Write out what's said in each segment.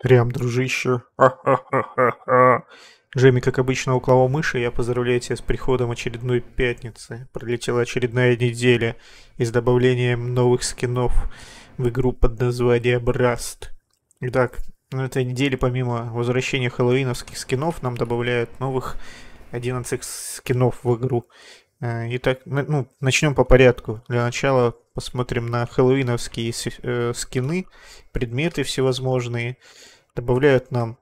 Прям, дружище. ха как обычно, укловал мыши, я поздравляю тебя с приходом очередной пятницы. Пролетела очередная неделя и с добавлением новых скинов в игру под названием Браст. Итак, на этой неделе, помимо возвращения хэллоуиновских скинов, нам добавляют новых 11 скинов в игру. Э, итак, ну, начнем по порядку. Для начала посмотрим на хэллоуиновские э, скины, предметы всевозможные. Добавляют нам,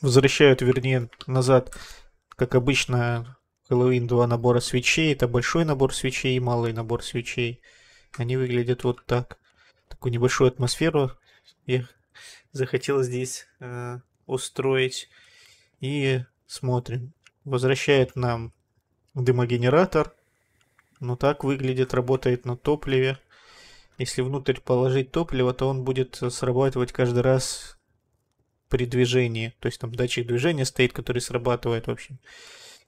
возвращают, вернее, назад, как обычно, Хэллоуин два набора свечей. Это большой набор свечей и малый набор свечей. Они выглядят вот так. Такую небольшую атмосферу я захотел здесь э, устроить. И смотрим. Возвращает нам дымогенератор. Но так выглядит, работает на топливе. Если внутрь положить топливо, то он будет срабатывать каждый раз при движении. То есть там датчик движения стоит, который срабатывает, в общем.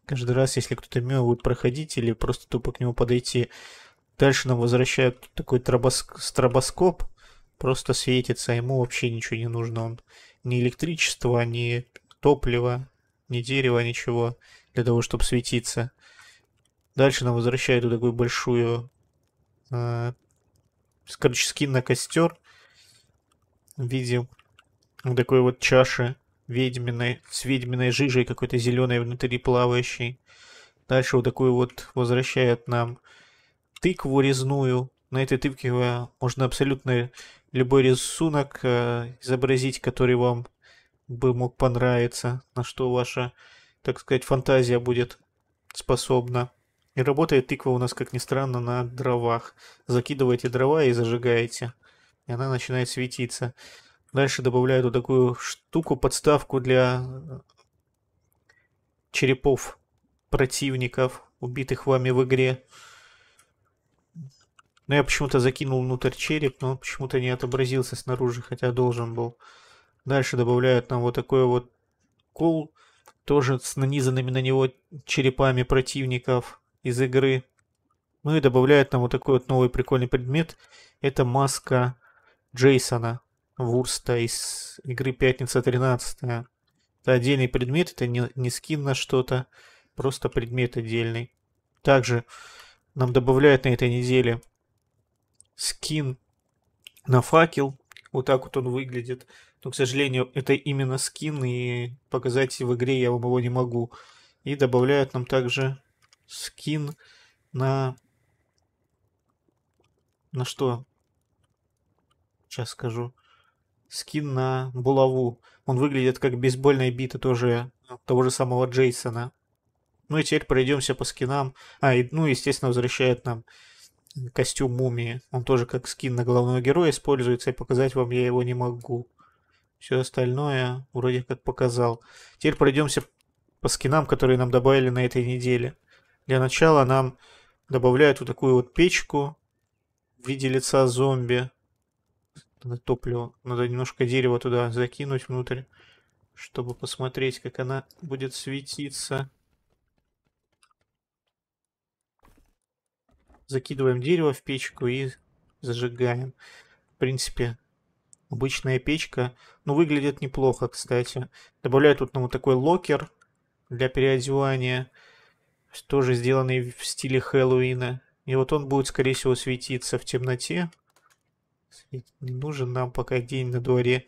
Каждый раз, если кто-то мимо будет проходить или просто тупо к нему подойти. Дальше нам возвращают такой стробоскоп, просто светится, а ему вообще ничего не нужно. Он ни электричество, ни топливо, ни дерево, ничего для того, чтобы светиться. Дальше нам возвращают вот такую большую, э, короче, скин на костер. Видим вот такой вот чаши ведьминой, с ведьминой жижей какой-то зеленой внутри плавающей. Дальше вот такую вот возвращает нам тыкву резную. На этой тыкве можно абсолютно любой рисунок э, изобразить, который вам бы мог понравиться, на что ваша, так сказать, фантазия будет способна. И работает тыква у нас, как ни странно, на дровах. Закидываете дрова и зажигаете. И она начинает светиться. Дальше добавляю вот такую штуку, подставку для э, черепов противников, убитых вами в игре. Но ну, я почему-то закинул внутрь череп, но он почему-то не отобразился снаружи, хотя должен был. Дальше добавляют нам вот такой вот кол, тоже с нанизанными на него черепами противников из игры. Ну и добавляют нам вот такой вот новый прикольный предмет. Это маска Джейсона Вурста из игры Пятница 13. Это отдельный предмет, это не, не скин на что-то, просто предмет отдельный. Также нам добавляют на этой неделе скин на факел. Вот так вот он выглядит. Но, к сожалению, это именно скин, и показать в игре я вам его не могу. И добавляют нам также скин на... На что? Сейчас скажу. Скин на булаву. Он выглядит как бейсбольная бита тоже э, того же самого Джейсона. Ну и теперь пройдемся по скинам. А, и, ну, естественно, возвращает нам костюм мумии. Он тоже как скин на главного героя используется, и показать вам я его не могу. Все остальное вроде как показал. Теперь пройдемся по скинам, которые нам добавили на этой неделе. Для начала нам добавляют вот такую вот печку в виде лица зомби. топливо, надо немножко дерева туда закинуть внутрь, чтобы посмотреть, как она будет светиться. Закидываем дерево в печку и зажигаем. В принципе, обычная печка. Ну, выглядит неплохо, кстати. Добавляю тут ну, вот такой локер для переодевания тоже сделанный в стиле Хэллоуина. И вот он будет, скорее всего, светиться в темноте. Не нужен нам пока день на дворе.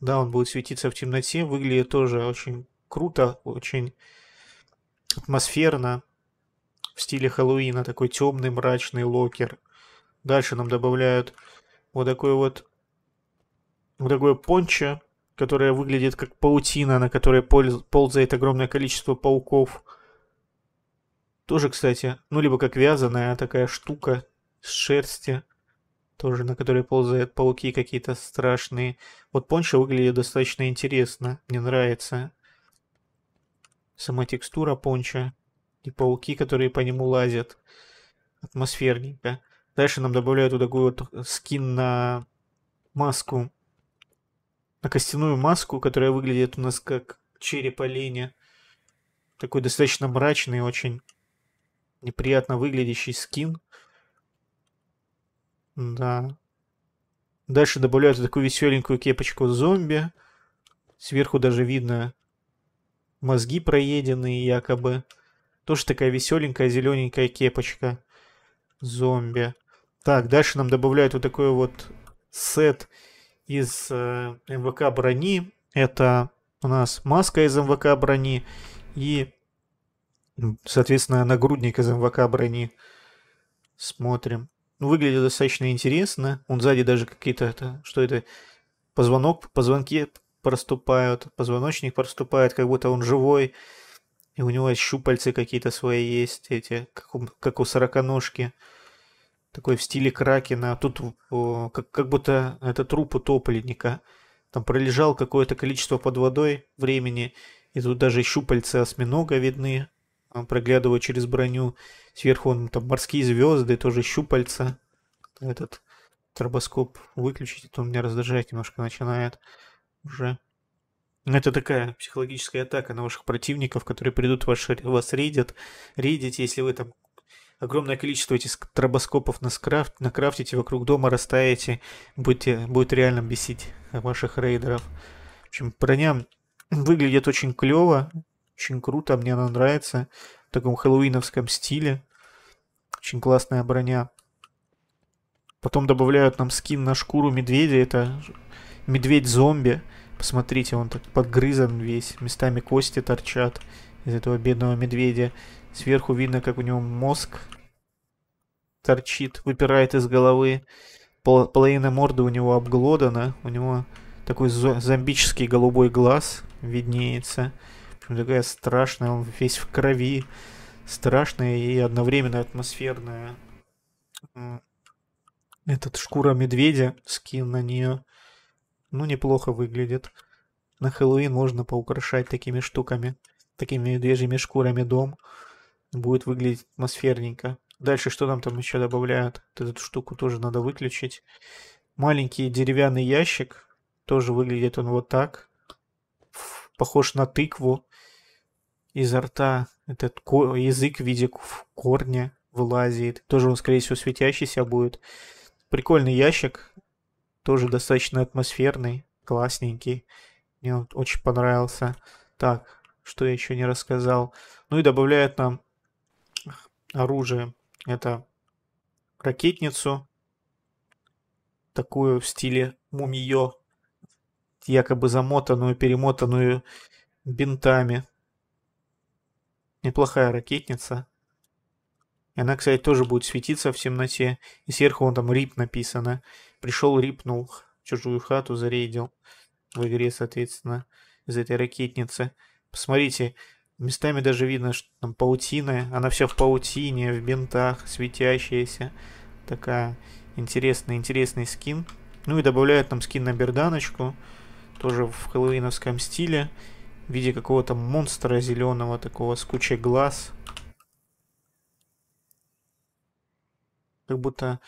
Да, он будет светиться в темноте. Выглядит тоже очень круто, очень атмосферно. В стиле Хэллоуина такой темный мрачный локер. Дальше нам добавляют вот такой вот вот такое пончо, которое выглядит как паутина, на которой ползает огромное количество пауков. Тоже, кстати, ну, либо как вязаная такая штука с шерсти, тоже на которой ползают пауки какие-то страшные. Вот пончо выглядит достаточно интересно, мне нравится. Сама текстура понча и пауки, которые по нему лазят. Атмосферненько. Дальше нам добавляют вот такую вот скин на маску. На костяную маску, которая выглядит у нас как череп оленя. Такой достаточно мрачный очень неприятно выглядящий скин. Да. Дальше добавляют такую веселенькую кепочку зомби. Сверху даже видно мозги проеденные якобы. Тоже такая веселенькая зелененькая кепочка. Зомби. Так, дальше нам добавляют вот такой вот сет из э, МВК брони. Это у нас маска из МВК брони и ну, соответственно, нагрудник из МВК брони. Смотрим. Ну, выглядит достаточно интересно. Он сзади даже какие-то, это, что это, позвонок, позвонки проступают, позвоночник проступает, как будто он живой. И у него щупальцы какие-то свои есть, эти, как у, как у сороконожки. Такой в стиле Кракена. А тут о, как, как будто это труп утопленника. Там пролежал какое-то количество под водой времени. И тут даже щупальца осьминога видны там через броню. Сверху он там морские звезды, тоже щупальца. Этот тробоскоп выключить, а то меня раздражать немножко начинает уже. Это такая психологическая атака на ваших противников, которые придут, ваш, вас рейдят. рейдите, если вы там огромное количество этих тробоскопов наскрафт, накрафтите, вокруг дома растаете, будете, будет реально бесить ваших рейдеров. В общем, броня выглядит очень клево, очень круто, мне она нравится. В таком хэллоуиновском стиле. Очень классная броня. Потом добавляют нам скин на шкуру медведя. Это медведь-зомби. Посмотрите, он так подгрызан весь. Местами кости торчат из этого бедного медведя. Сверху видно, как у него мозг торчит, выпирает из головы. Пол половина морды у него обглодана. У него такой зомбический голубой глаз виднеется такая страшная, он весь в крови, страшная и одновременно атмосферная. Этот шкура медведя, скин на нее, ну, неплохо выглядит. На Хэллоуин можно поукрашать такими штуками, такими медвежьими шкурами дом. Будет выглядеть атмосферненько. Дальше что там там еще добавляют? Вот эту штуку тоже надо выключить. Маленький деревянный ящик. Тоже выглядит он вот так. Похож на тыкву изо рта этот язык в виде корня вылазит. Тоже он, скорее всего, светящийся будет. Прикольный ящик, тоже достаточно атмосферный, классненький. Мне он очень понравился. Так, что я еще не рассказал. Ну и добавляет нам оружие. Это ракетницу, такую в стиле мумиё, якобы замотанную, перемотанную бинтами. Неплохая ракетница. И она, кстати, тоже будет светиться в темноте. И сверху вон там рип написано. Пришел, рипнул. Чужую хату зарейдил. В игре, соответственно, из этой ракетницы. Посмотрите, местами даже видно, что там паутина. Она вся в паутине, в бинтах, светящаяся. Такая интересная, интересный скин. Ну и добавляют там скин на берданочку. Тоже в хэллоуиновском стиле в виде какого-то монстра зеленого, такого с кучей глаз. Как будто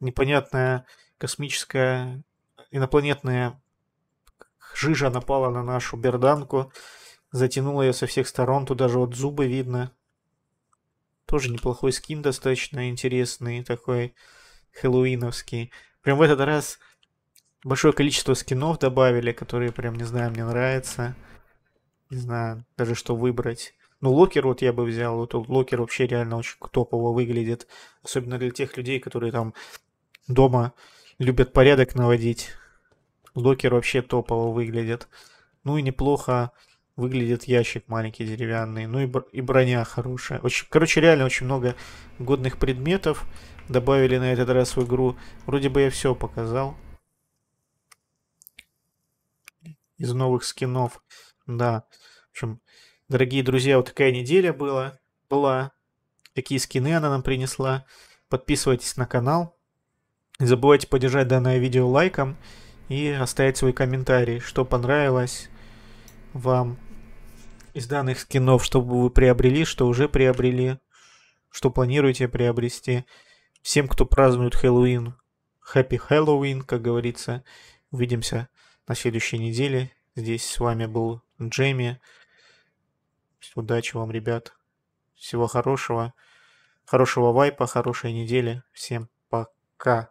непонятная космическая инопланетная жижа напала на нашу берданку, затянула ее со всех сторон, тут даже вот зубы видно. Тоже неплохой скин, достаточно интересный, такой хэллоуиновский. Прям в этот раз большое количество скинов добавили, которые прям, не знаю, мне нравятся не знаю даже что выбрать. Ну, локер вот я бы взял, вот локер вообще реально очень топово выглядит, особенно для тех людей, которые там дома любят порядок наводить. Локер вообще топово выглядит. Ну и неплохо выглядит ящик маленький деревянный, ну и, бр и броня хорошая. Очень, короче, реально очень много годных предметов добавили на этот раз в игру. Вроде бы я все показал из новых скинов. Да. В общем, дорогие друзья, вот такая неделя была. была. Какие скины она нам принесла. Подписывайтесь на канал. Не забывайте поддержать данное видео лайком и оставить свои комментарии, что понравилось вам из данных скинов, что вы приобрели, что уже приобрели, что планируете приобрести. Всем, кто празднует Хэллоуин, Happy Halloween, как говорится. Увидимся на следующей неделе. Здесь с вами был Джейми. Удачи вам, ребят. Всего хорошего. Хорошего вайпа, хорошей недели. Всем пока.